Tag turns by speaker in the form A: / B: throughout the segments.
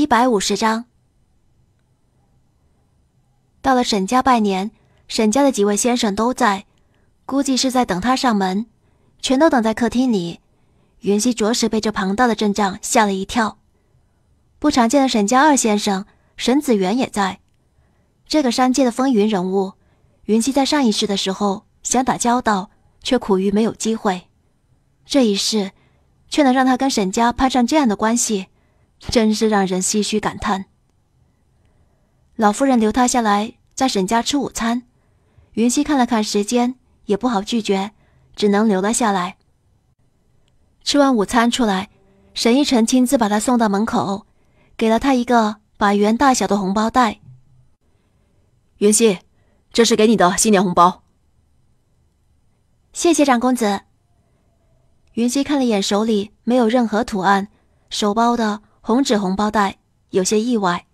A: 一百五十章，到了沈家拜年，沈家的几位先生都在，估计是在等他上门，全都等在客厅里。云溪着实被这庞大的阵仗吓了一跳。不常见的沈家二先生沈子元也在，这个山界的风云人物，云溪在上一世的时候想打交道，却苦于没有机会，这一世却能让他跟沈家攀上这样的关系。真是让人唏嘘感叹。老夫人留他下来在沈家吃午餐，云溪看了看时间，也不好拒绝，只能留了下来。吃完午餐出来，沈逸晨亲自把他送到门口，给了他一个百元大小的红包袋。云溪，这是给你的新年红包。谢谢长公子。云溪看了眼手里没有任何图案手包的。红纸红包袋，有些意外。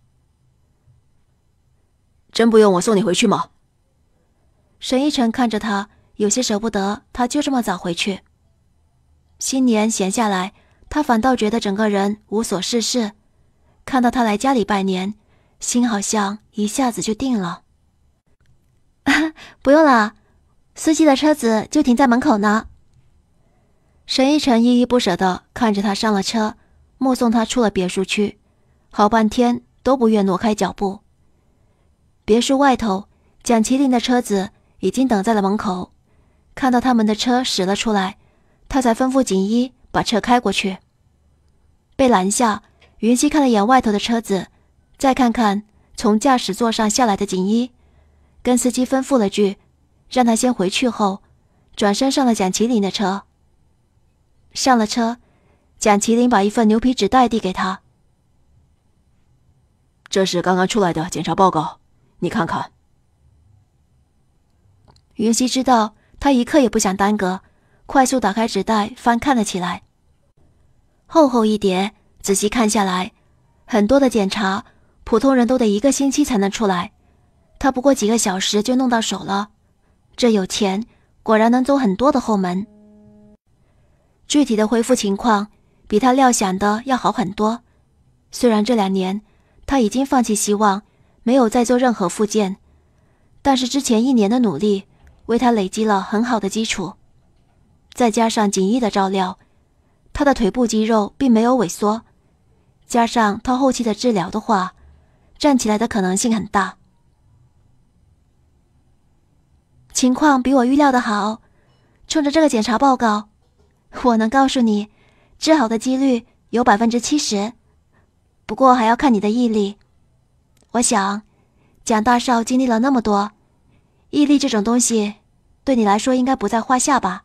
A: 真不用我送你回去吗？沈一晨看着他，有些舍不得。他就这么早回去，新年闲下来，他反倒觉得整个人无所事事。看到他来家里拜年，心好像一下子就定了。不用了，司机的车子就停在门口呢。沈一晨依依不舍的看着他上了车。目送他出了别墅区，好半天都不愿挪开脚步。别墅外头，蒋麒麟的车子已经等在了门口。看到他们的车驶了出来，他才吩咐锦衣把车开过去。被拦下，云溪看了眼外头的车子，再看看从驾驶座上下来的锦衣，跟司机吩咐了句，让他先回去，后转身上了蒋麒麟的车。上了车。蒋麒麟把一份牛皮纸袋递给他：“这是刚刚出来的检查报告，你看看。”云溪知道他一刻也不想耽搁，快速打开纸袋翻看了起来。厚厚一叠，仔细看下来，很多的检查普通人都得一个星期才能出来，他不过几个小时就弄到手了。这有钱果然能走很多的后门。具体的恢复情况。比他料想的要好很多。虽然这两年他已经放弃希望，没有再做任何复健，但是之前一年的努力为他累积了很好的基础。再加上锦衣的照料，他的腿部肌肉并没有萎缩。加上他后期的治疗的话，站起来的可能性很大。情况比我预料的好。冲着这个检查报告，我能告诉你。治好的几率有百分之七十，不过还要看你的毅力。我想，蒋大少经历了那么多，毅力这种东西，对你来说应该不在话下吧？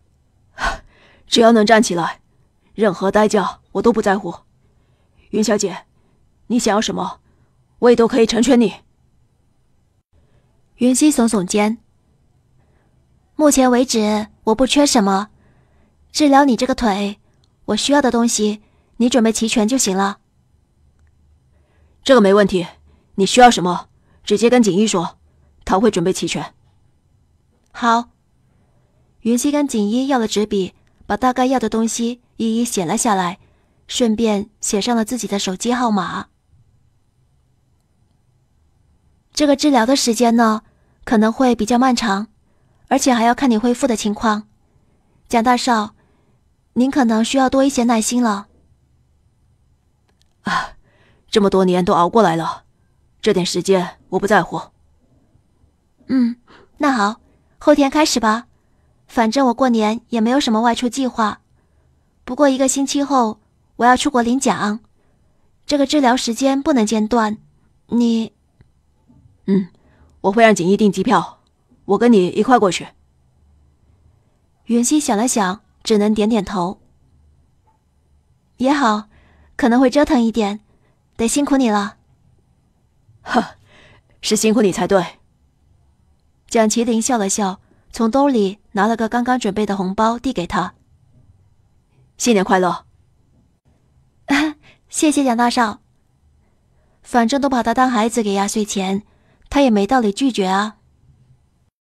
A: 只要能站起来，任何代价我都不在乎。云小姐，你想要什么，我也都可以成全你。云溪耸耸肩，目前为止我不缺什么。治疗你这个腿，我需要的东西你准备齐全就行了。这个没问题。你需要什么，直接跟锦衣说，他会准备齐全。好。云溪跟锦衣要了纸笔，把大概要的东西一一写了下来，顺便写上了自己的手机号码。这个治疗的时间呢，可能会比较漫长，而且还要看你恢复的情况，蒋大少。您可能需要多一些耐心了。啊，这么多年都熬过来了，这点时间我不在乎。嗯，那好，后天开始吧。反正我过年也没有什么外出计划。不过一个星期后我要出国领奖，这个治疗时间不能间断。你，嗯，我会让锦衣订机票，我跟你一块过去。云溪想了想。只能点点头。也好，可能会折腾一点，得辛苦你了。哈，是辛苦你才对。蒋麒麟笑了笑，从兜里拿了个刚刚准备的红包递给他。新年快乐！谢谢蒋大少。反正都把他当孩子给压岁钱，他也没道理拒绝啊。